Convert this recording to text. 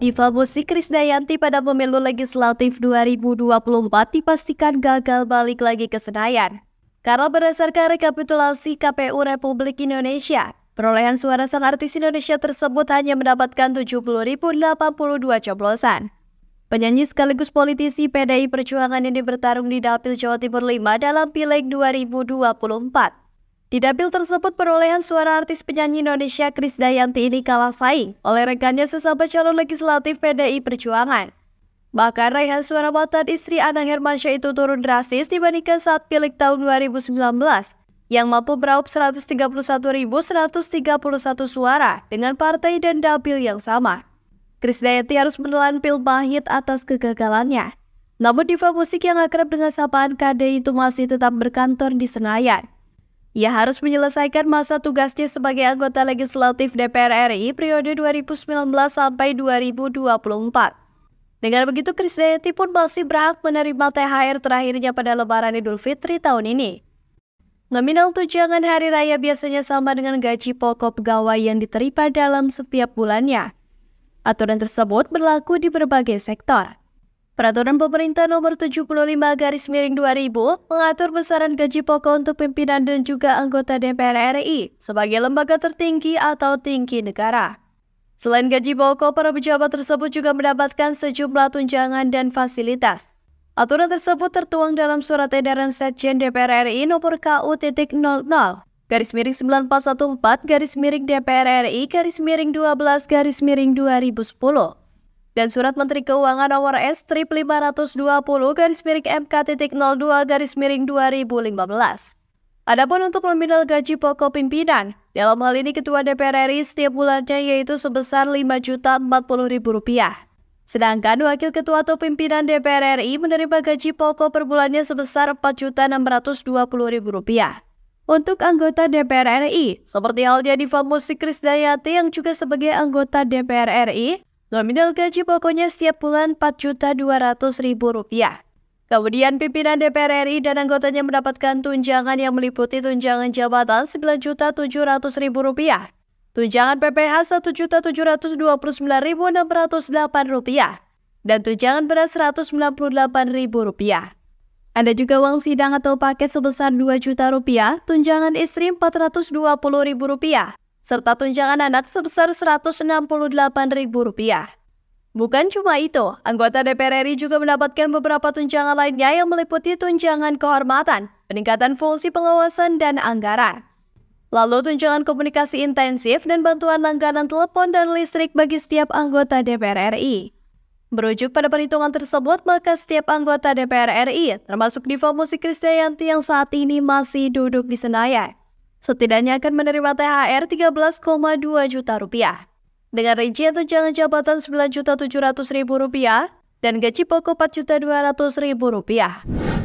Diva musik Krisdayanti pada pemilu legislatif 2024 dipastikan gagal balik lagi ke Senayan. Karena berdasarkan rekapitulasi KPU Republik Indonesia, perolehan suara sang artis Indonesia tersebut hanya mendapatkan 70.082 coblosan. Penyanyi sekaligus politisi PDI Perjuangan ini bertarung di Dapil Jawa Timur 5 dalam Pileg 2024. Di dapil tersebut perolehan suara artis penyanyi Indonesia Kris Dayanti ini kalah saing oleh rekannya sesama calon legislatif PDI Perjuangan. Bahkan raihan suara mantan istri Anang Hermansyah itu turun drastis dibandingkan saat pilik tahun 2019 yang mampu meraup 131.131 suara dengan partai dan dapil yang sama. Kris Dayanti harus menelan pil pahit atas kegagalannya. Namun diva musik yang akrab dengan sapaan KD itu masih tetap berkantor di Senayan. Ia harus menyelesaikan masa tugasnya sebagai anggota legislatif DPR RI periode 2019 sampai 2024. Dengan begitu, Krisdayanti pun masih berhak menerima THR terakhirnya pada Lebaran Idul Fitri tahun ini. Nominal tunjangan hari raya biasanya sama dengan gaji pokok pegawai yang diterima dalam setiap bulannya. Aturan tersebut berlaku di berbagai sektor. Peraturan Pemerintah Nomor 75 Garis Miring 2000 mengatur besaran gaji pokok untuk pimpinan dan juga anggota DPR RI sebagai lembaga tertinggi atau tinggi negara. Selain gaji pokok, para pejabat tersebut juga mendapatkan sejumlah tunjangan dan fasilitas. Aturan tersebut tertuang dalam Surat Edaran Setjen DPR RI Nomor KU.00 garis miring 9414 garis miring DPR RI garis miring 12 garis miring 2010 dan Surat Menteri Keuangan nomor S 520 garis miring MK titik garis miring 2015. Adapun untuk nominal gaji pokok pimpinan, dalam hal ini Ketua DPR RI setiap bulannya yaitu sebesar Rp5.040.000. Sedangkan Wakil Ketua atau pimpinan DPR RI menerima gaji pokok per bulannya sebesar Rp4.620.000. Untuk anggota DPR RI, seperti halnya Diva Musik Krisdayati yang juga sebagai anggota DPR RI, Nominal gaji pokoknya setiap bulan Rp4.200.000. Kemudian pimpinan DPR RI dan anggotanya mendapatkan tunjangan yang meliputi tunjangan jabatan Rp9.700.000, tunjangan PPh Rp1.729.608, dan tunjangan beras Rp198.000. Ada juga uang sidang atau paket sebesar rp 2000000 juta, rupiah, tunjangan istri Rp420.000, serta tunjangan anak sebesar Rp168.000. Bukan cuma itu, anggota DPR RI juga mendapatkan beberapa tunjangan lainnya yang meliputi tunjangan kehormatan, peningkatan fungsi pengawasan, dan anggaran. Lalu tunjangan komunikasi intensif dan bantuan langganan telepon dan listrik bagi setiap anggota DPR RI. Berujuk pada perhitungan tersebut, maka setiap anggota DPR RI, termasuk Diva Musik Kristianti yang saat ini masih duduk di Senayan, setidaknya akan menerima THR 13,2 juta rupiah. Dengan rincian tunjangan jabatan Rp9.700.000 dan gaji pokok Rp4.200.000.